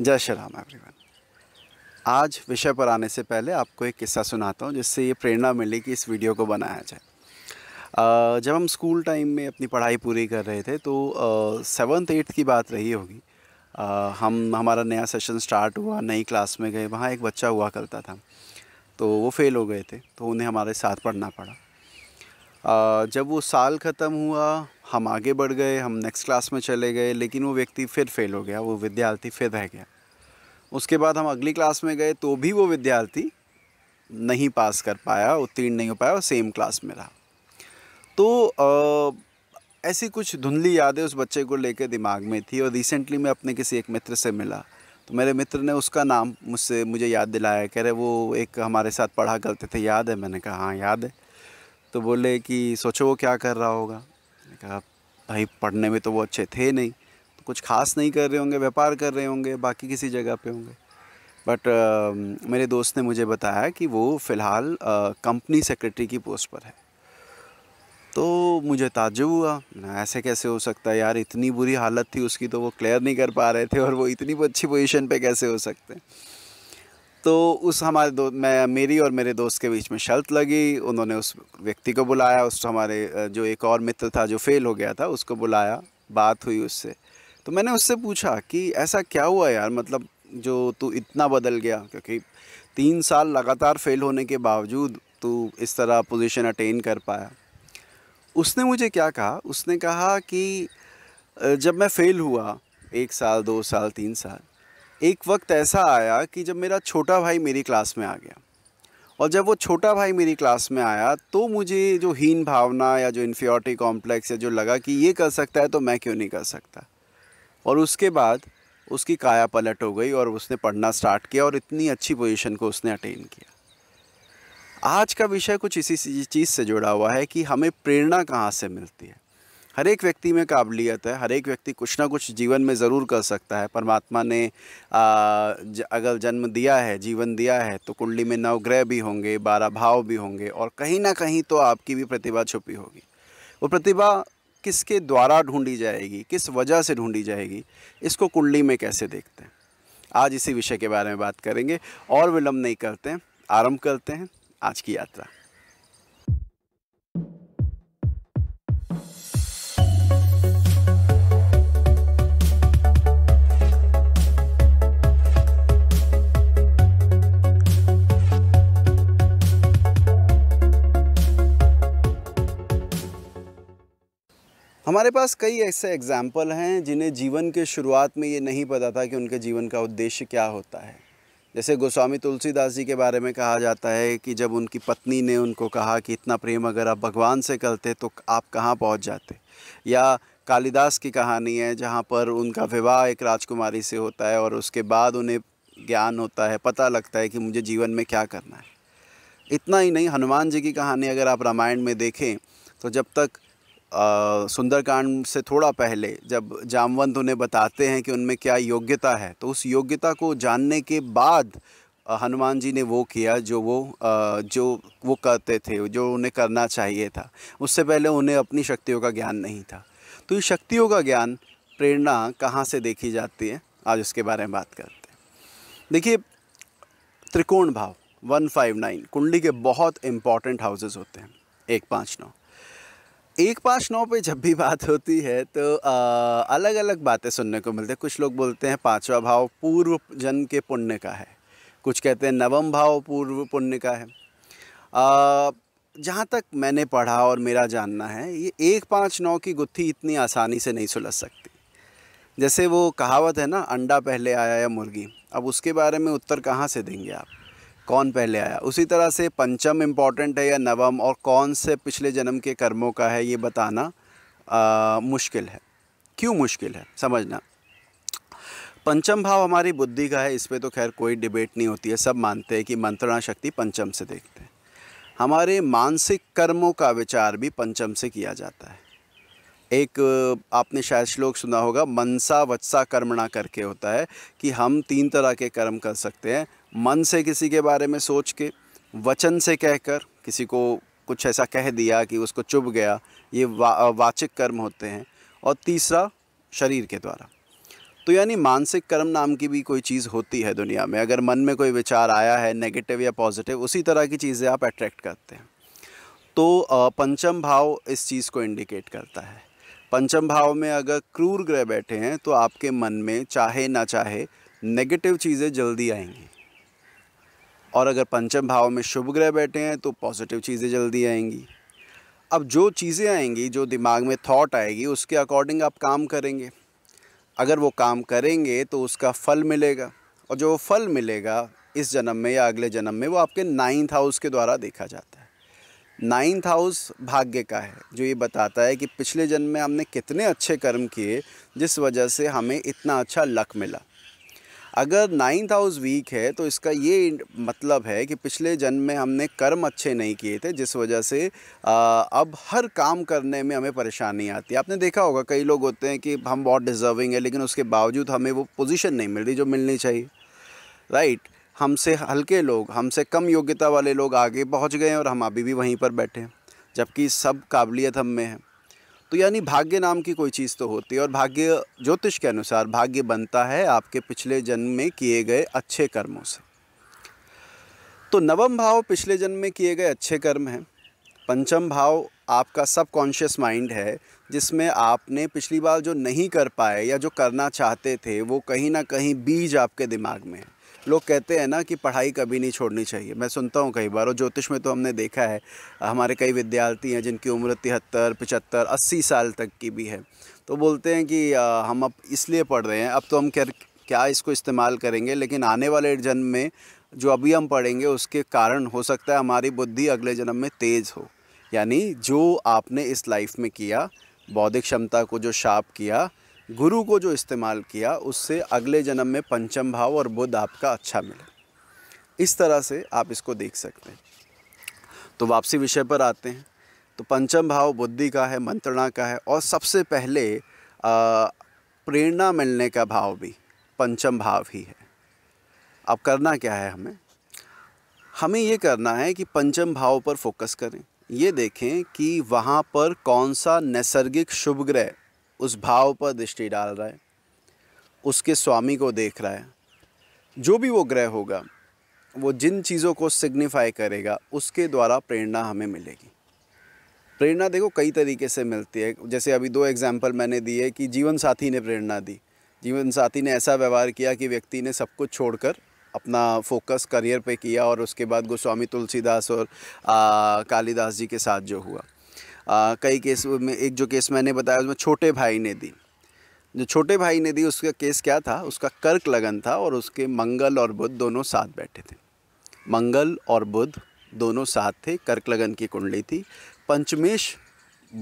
जय श्री राम एवरीवन आज विषय पर आने से पहले आपको एक किस्सा सुनाता हूँ जिससे ये प्रेरणा मिली कि इस वीडियो को बनाया जाए जब हम स्कूल टाइम में अपनी पढ़ाई पूरी कर रहे थे तो सेवन्थ एट्थ की बात रही होगी हम हमारा नया सेशन स्टार्ट हुआ नई क्लास में गए वहाँ एक बच्चा हुआ करता था तो वो फेल हो गए थे तो उन्हें हमारे साथ पढ़ना पड़ा जब वो साल ख़त्म हुआ हम आगे बढ़ गए हम नेक्स्ट क्लास में चले गए लेकिन वो व्यक्ति फिर फेल हो गया वो विद्यार्थी फिर रह गया उसके बाद हम अगली क्लास में गए तो भी वो विद्यार्थी नहीं पास कर पाया उत्तीर्ण नहीं हो पाया और सेम क्लास में रहा तो आ, ऐसी कुछ धुंधली यादें उस बच्चे को लेकर दिमाग में थी और रिसेंटली मैं अपने किसी एक मित्र से मिला तो मेरे मित्र ने उसका नाम मुझसे मुझे याद दिलाया कह रहे वो एक हमारे साथ पढ़ा करते थे याद है मैंने कहा हाँ याद है तो बोले कि सोचो वो क्या कर रहा होगा कहा भाई पढ़ने में तो वो अच्छे थे नहीं तो कुछ खास नहीं कर रहे होंगे व्यापार कर रहे होंगे बाकी किसी जगह पे होंगे बट uh, मेरे दोस्त ने मुझे बताया कि वो फ़िलहाल कंपनी सेक्रेटरी की पोस्ट पर है तो मुझे ताजुब हुआ ऐसे कैसे हो सकता है यार इतनी बुरी हालत थी उसकी तो वो क्लियर नहीं कर पा रहे थे और वो इतनी अच्छी पोजीशन पे कैसे हो सकते हैं तो उस हमारे दो मैं मेरी और मेरे दोस्त के बीच में शर्त लगी उन्होंने उस व्यक्ति को बुलाया उस हमारे जो एक और मित्र था जो फेल हो गया था उसको बुलाया बात हुई उससे तो मैंने उससे पूछा कि ऐसा क्या हुआ यार मतलब जो तू इतना बदल गया क्योंकि तीन साल लगातार फेल होने के बावजूद तू इस तरह पोजीशन अटेन कर पाया उसने मुझे क्या कहा उसने कहा कि जब मैं फ़ेल हुआ एक साल दो साल तीन साल एक वक्त ऐसा आया कि जब मेरा छोटा भाई मेरी क्लास में आ गया और जब वो छोटा भाई मेरी क्लास में आया तो मुझे जो हीन भावना या जो इन्फियोरिटी कॉम्प्लेक्स या जो लगा कि ये कर सकता है तो मैं क्यों नहीं कर सकता और उसके बाद उसकी काया पलट हो गई और उसने पढ़ना स्टार्ट किया और इतनी अच्छी पोजीशन को उसने अटेन किया आज का विषय कुछ इसी चीज़ से जुड़ा हुआ है कि हमें प्रेरणा कहाँ से मिलती है हर एक व्यक्ति में काबिलियत है हर एक व्यक्ति कुछ ना कुछ जीवन में ज़रूर कर सकता है परमात्मा ने आ, ज, अगर जन्म दिया है जीवन दिया है तो कुंडली में नवग्रह भी होंगे बारह भाव भी होंगे और कहीं ना कहीं तो आपकी भी प्रतिभा छुपी होगी वो प्रतिभा किसके द्वारा ढूंढी जाएगी किस वजह से ढूंढी जाएगी इसको कुंडली में कैसे देखते हैं आज इसी विषय के बारे में बात करेंगे और विलम्ब नहीं करते हैं आरम्भ करते हैं आज की यात्रा हमारे पास कई ऐसे एग्जाम्पल हैं जिन्हें जीवन के शुरुआत में ये नहीं पता था कि उनके जीवन का उद्देश्य क्या होता है जैसे गोस्वामी तुलसीदास जी के बारे में कहा जाता है कि जब उनकी पत्नी ने उनको कहा कि इतना प्रेम अगर आप भगवान से करते तो आप कहाँ पहुँच जाते या कालिदास की कहानी है जहाँ पर उनका विवाह एक राजकुमारी से होता है और उसके बाद उन्हें ज्ञान होता है पता लगता है कि मुझे जीवन में क्या करना है इतना ही नहीं हनुमान जी की कहानी अगर आप रामायण में देखें तो जब तक सुंदरकांड से थोड़ा पहले जब जामवंत उन्हें बताते हैं कि उनमें क्या योग्यता है तो उस योग्यता को जानने के बाद हनुमान जी ने वो किया जो वो जो वो करते थे जो उन्हें करना चाहिए था उससे पहले उन्हें अपनी शक्तियों का ज्ञान नहीं था तो ये शक्तियों का ज्ञान प्रेरणा कहाँ से देखी जाती है आज उसके बारे में बात करते हैं देखिए त्रिकोण भाव 159 कुंडली के बहुत इंपॉर्टेंट हाउसेस होते हैं एक पाँच नौ एक पाँच नौ पे जब भी बात होती है तो आ, अलग अलग बातें सुनने को मिलती है कुछ लोग बोलते हैं पाँचवा भाव पूर्व जन्म के पुण्य का है कुछ कहते हैं नवम भाव पूर्व पुण्य का है जहाँ तक मैंने पढ़ा और मेरा जानना है ये एक पाँच नौ की गुत्थी इतनी आसानी से नहीं सुलझ सकती जैसे वो कहावत है ना अंडा पहले आया या मुर्गी अब उसके बारे में उत्तर कहाँ से देंगे आप कौन पहले आया उसी तरह से पंचम इम्पॉर्टेंट है या नवम और कौन से पिछले जन्म के कर्मों का है ये बताना आ, मुश्किल है क्यों मुश्किल है समझना पंचम भाव हमारी बुद्धि का है इस पर तो खैर कोई डिबेट नहीं होती है सब मानते हैं कि मंत्रणा शक्ति पंचम से देखते हैं हमारे मानसिक कर्मों का विचार भी पंचम से किया जाता है एक आपने शायद श्लोक सुना होगा मनसा वत्सा कर्मणा करके होता है कि हम तीन तरह के कर्म कर सकते हैं मन से किसी के बारे में सोच के वचन से कहकर किसी को कुछ ऐसा कह दिया कि उसको चुभ गया ये वा, वाचिक कर्म होते हैं और तीसरा शरीर के द्वारा तो यानी मानसिक कर्म नाम की भी कोई चीज़ होती है दुनिया में अगर मन में कोई विचार आया है नेगेटिव या पॉजिटिव उसी तरह की चीज़ें आप अट्रैक्ट करते हैं तो पंचम भाव इस चीज़ को इंडिकेट करता है पंचम भाव में अगर क्रूर ग्रह बैठे हैं तो आपके मन में चाहे ना चाहे नेगेटिव चीज़ें जल्दी आएंगी और अगर पंचम भाव में शुभ ग्रह बैठे हैं तो पॉजिटिव चीज़ें जल्दी आएंगी अब जो चीज़ें आएंगी जो दिमाग में थॉट आएगी उसके अकॉर्डिंग आप काम करेंगे अगर वो काम करेंगे तो उसका फल मिलेगा और जो फल मिलेगा इस जन्म में या अगले जन्म में वो आपके नाइन्थ हाउस के द्वारा देखा जाता है नाइन्थ हाउस भाग्य का है जो ये बताता है कि पिछले जन्म में हमने कितने अच्छे कर्म किए जिस वजह से हमें इतना अच्छा लक मिला अगर नाइन्थ हाउस वीक है तो इसका ये मतलब है कि पिछले जन्म में हमने कर्म अच्छे नहीं किए थे जिस वजह से आ, अब हर काम करने में हमें परेशानी आती है आपने देखा होगा कई लोग होते हैं कि हम बहुत डिज़र्विंग है लेकिन उसके बावजूद हमें वो पोजीशन नहीं मिल रही जो मिलनी चाहिए राइट हमसे हल्के लोग हमसे कम योग्यता वाले लोग आगे पहुँच गए और हम अभी भी वहीं पर बैठे हैं जबकि सब काबिलियत हम में है तो यानी भाग्य नाम की कोई चीज़ तो होती है और भाग्य ज्योतिष के अनुसार भाग्य बनता है आपके पिछले जन्म में किए गए अच्छे कर्मों से तो नवम भाव पिछले जन्म में किए गए अच्छे कर्म हैं पंचम भाव आपका सब कॉन्शियस माइंड है जिसमें आपने पिछली बार जो नहीं कर पाए या जो करना चाहते थे वो कहीं ना कहीं बीज आपके दिमाग में है लोग कहते हैं ना कि पढ़ाई कभी नहीं छोड़नी चाहिए मैं सुनता हूँ कई बार और ज्योतिष में तो हमने देखा है हमारे कई विद्यार्थी हैं जिनकी उम्र तिहत्तर पचहत्तर अस्सी साल तक की भी है तो बोलते हैं कि हम अब इसलिए पढ़ रहे हैं अब तो हम कर क्या इसको इस्तेमाल करेंगे लेकिन आने वाले जन्म में जो अभी हम पढ़ेंगे उसके कारण हो सकता है हमारी बुद्धि अगले जन्म में तेज़ हो यानी जो आपने इस लाइफ में किया बौद्धिक क्षमता को जो शाप किया गुरु को जो इस्तेमाल किया उससे अगले जन्म में पंचम भाव और बुद्ध आपका अच्छा मिला इस तरह से आप इसको देख सकते हैं तो वापसी विषय पर आते हैं तो पंचम भाव बुद्धि का है मंत्रणा का है और सबसे पहले प्रेरणा मिलने का भाव भी पंचम भाव ही है अब करना क्या है हमें हमें ये करना है कि पंचम भाव पर फोकस करें ये देखें कि वहाँ पर कौन सा नैसर्गिक शुभ ग्रह उस भाव पर दृष्टि डाल रहा है उसके स्वामी को देख रहा है जो भी वो ग्रह होगा वो जिन चीज़ों को सिग्निफाई करेगा उसके द्वारा प्रेरणा हमें मिलेगी प्रेरणा देखो कई तरीके से मिलती है जैसे अभी दो एग्जाम्पल मैंने दिए कि जीवन साथी ने प्रेरणा दी जीवन साथी ने ऐसा व्यवहार किया कि व्यक्ति ने सब कुछ छोड़कर अपना फोकस करियर पे किया और उसके बाद गोस्वामी तुलसीदास और कालिदास कालीदास जी के साथ जो हुआ आ, कई केस में एक जो केस मैंने बताया उसमें छोटे भाई ने दी जो छोटे भाई ने दी उसका केस क्या था उसका कर्क लगन था और उसके मंगल और बुध दोनों साथ बैठे थे मंगल और बुध दोनों साथ थे कर्क लगन की कुंडली थी पंचमेश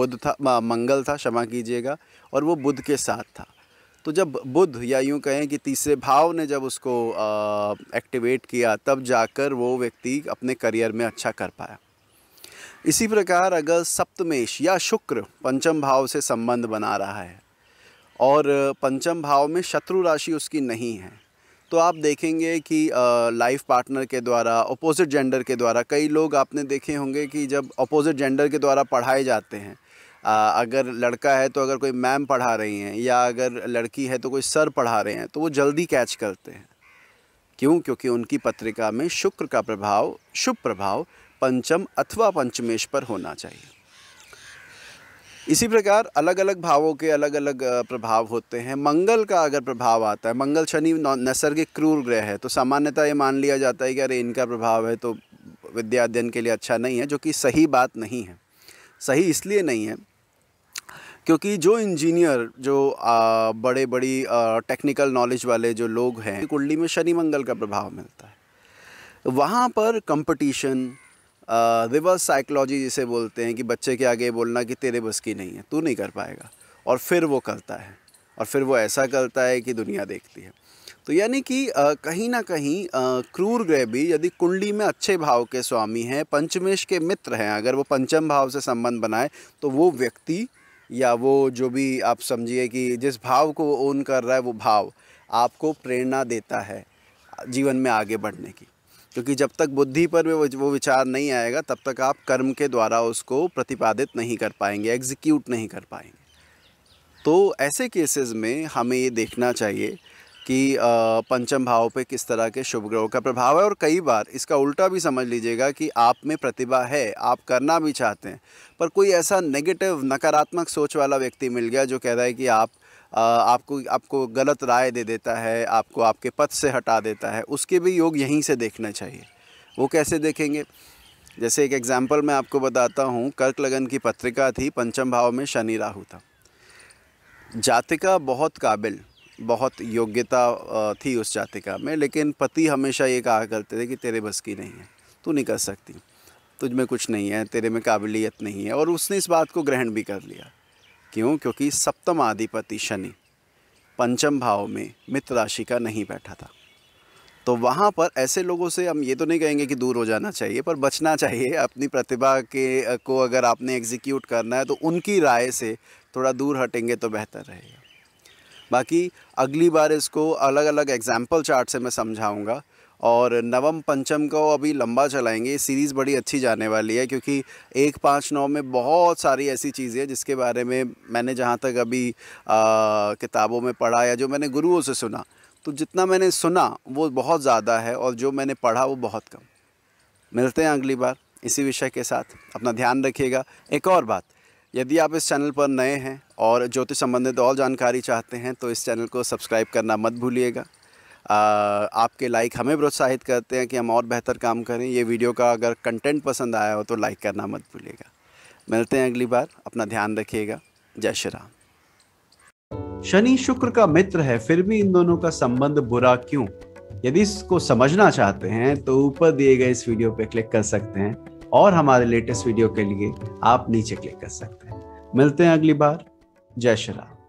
बुध था मंगल था क्षमा कीजिएगा और वो बुध के साथ था तो जब बुध या यूँ कहें कि तीसरे भाव ने जब उसको एक्टिवेट किया तब जाकर वो व्यक्ति अपने करियर में अच्छा कर पाया इसी प्रकार अगर सप्तमेश या शुक्र पंचम भाव से संबंध बना रहा है और पंचम भाव में शत्रु राशि उसकी नहीं है तो आप देखेंगे कि लाइफ पार्टनर के द्वारा अपोजिट जेंडर के द्वारा कई लोग आपने देखे होंगे कि जब अपोजिट जेंडर के द्वारा पढ़ाए जाते हैं आ, अगर लड़का है तो अगर कोई मैम पढ़ा रही हैं या अगर लड़की है तो कोई सर पढ़ा रहे हैं तो वो जल्दी कैच करते हैं क्यों क्योंकि उनकी पत्रिका में शुक्र का प्रभाव शुभ प्रभाव पंचम अथवा पंचमेश पर होना चाहिए इसी प्रकार अलग अलग भावों के अलग अलग प्रभाव होते हैं मंगल का अगर प्रभाव आता है मंगल शनि नैसर्गिक क्रूर ग्रह है तो सामान्यतः ये मान लिया जाता है कि अरे इनका प्रभाव है तो विद्या अध्ययन के लिए अच्छा नहीं है जो कि सही बात नहीं है सही इसलिए नहीं है क्योंकि जो इंजीनियर जो आ, बड़े बड़ी टेक्निकल नॉलेज वाले जो लोग हैं कुंडली में शनि मंगल का प्रभाव मिलता है वहाँ पर कंपटीशन रिवर्स साइकोलॉजी जिसे बोलते हैं कि बच्चे के आगे बोलना कि तेरे बस की नहीं है तू नहीं कर पाएगा और फिर वो करता है और फिर वो ऐसा करता है कि दुनिया देखती है तो यानी कि कहीं ना कहीं क्रूर ग्रह भी यदि कुंडली में अच्छे भाव के स्वामी हैं पंचमेश के मित्र हैं अगर वो पंचम भाव से संबंध बनाए तो वो व्यक्ति या वो जो भी आप समझिए कि जिस भाव को वो ओन कर रहा है वो भाव आपको प्रेरणा देता है जीवन में आगे बढ़ने की क्योंकि जब तक बुद्धि पर वो विचार नहीं आएगा तब तक आप कर्म के द्वारा उसको प्रतिपादित नहीं कर पाएंगे एग्जीक्यूट नहीं कर पाएंगे तो ऐसे केसेस में हमें ये देखना चाहिए कि पंचम भाव पे किस तरह के शुभ ग्रहों का प्रभाव है और कई बार इसका उल्टा भी समझ लीजिएगा कि आप में प्रतिभा है आप करना भी चाहते हैं पर कोई ऐसा नेगेटिव नकारात्मक सोच वाला व्यक्ति मिल गया जो कह रहा है कि आप आपको आपको गलत राय दे देता है आपको आपके पथ से हटा देता है उसके भी योग यहीं से देखना चाहिए वो कैसे देखेंगे जैसे एक एग्ज़ाम्पल मैं आपको बताता हूँ कर्क लगन की पत्रिका थी पंचम भाव में शनि राहु था जातिका बहुत काबिल बहुत योग्यता थी उस जातिका में लेकिन पति हमेशा ये कहा करते थे कि तेरे बस की नहीं है तू नहीं कर सकती तुझ में कुछ नहीं है तेरे में काबिलियत नहीं है और उसने इस बात को ग्रहण भी कर लिया क्यों क्योंकि सप्तम आधिपति शनि पंचम भाव में मित्र राशि का नहीं बैठा था तो वहाँ पर ऐसे लोगों से हम ये तो नहीं कहेंगे कि दूर हो जाना चाहिए पर बचना चाहिए अपनी प्रतिभा के को अगर आपने एग्जीक्यूट करना है तो उनकी राय से थोड़ा दूर हटेंगे तो बेहतर रहेगा बाकी अगली बार इसको अलग अलग एग्जाम्पल चार्ट से मैं समझाऊँगा और नवम पंचम को अभी लंबा चलाएंगे ये सीरीज़ बड़ी अच्छी जाने वाली है क्योंकि एक पाँच नौ में बहुत सारी ऐसी चीज़ें हैं जिसके बारे में मैंने जहाँ तक अभी किताबों में पढ़ा या जो मैंने गुरुओं से सुना तो जितना मैंने सुना वो बहुत ज़्यादा है और जो मैंने पढ़ा वो बहुत कम मिलते हैं अगली बार इसी विषय के साथ अपना ध्यान रखिएगा एक और बात यदि आप इस चैनल पर नए हैं और ज्योतिष संबंधित और जानकारी चाहते हैं तो इस चैनल को सब्सक्राइब करना मत भूलिएगा आपके लाइक हमें प्रोत्साहित करते हैं कि हम और बेहतर काम करें ये वीडियो का अगर कंटेंट पसंद आया हो तो लाइक करना मत भूलिएगा मिलते हैं अगली बार अपना ध्यान रखिएगा जय श्री राम शनि शुक्र का मित्र है फिर भी इन दोनों का संबंध बुरा क्यों यदि इसको समझना चाहते हैं तो ऊपर दिए गए इस वीडियो पर क्लिक कर सकते हैं और हमारे लेटेस्ट वीडियो के लिए आप नीचे क्लिक कर सकते हैं मिलते हैं अगली बार जय श्री राम